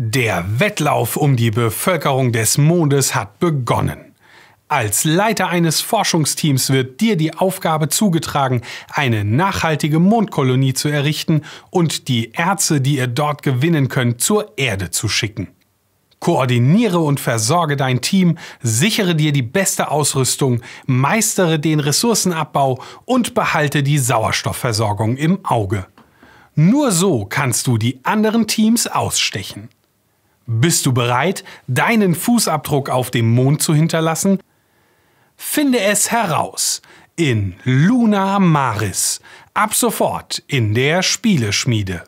Der Wettlauf um die Bevölkerung des Mondes hat begonnen. Als Leiter eines Forschungsteams wird dir die Aufgabe zugetragen, eine nachhaltige Mondkolonie zu errichten und die Erze, die ihr dort gewinnen könnt, zur Erde zu schicken. Koordiniere und versorge dein Team, sichere dir die beste Ausrüstung, meistere den Ressourcenabbau und behalte die Sauerstoffversorgung im Auge. Nur so kannst du die anderen Teams ausstechen. Bist du bereit, deinen Fußabdruck auf dem Mond zu hinterlassen? Finde es heraus in Luna Maris. Ab sofort in der Spieleschmiede.